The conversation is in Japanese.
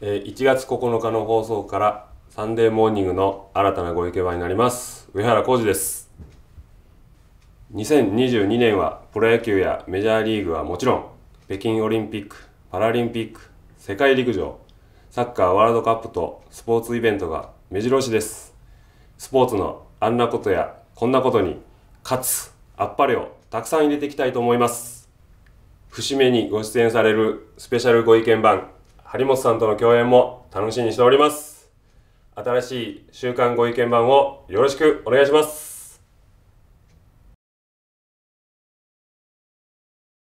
1月9日の放送からサンデーモーニングの新たなご意見場になります上原浩二です2022年はプロ野球やメジャーリーグはもちろん北京オリンピックパラリンピック世界陸上サッカーワールドカップとスポーツイベントが目白押しですスポーツのあんなことやこんなことにかつあっぱれをたくさん入れていきたいと思います節目にご出演されるスペシャルご意見番張本さんとの共演も楽しみにしております。新しい週刊ご意見版をよろしくお願いします。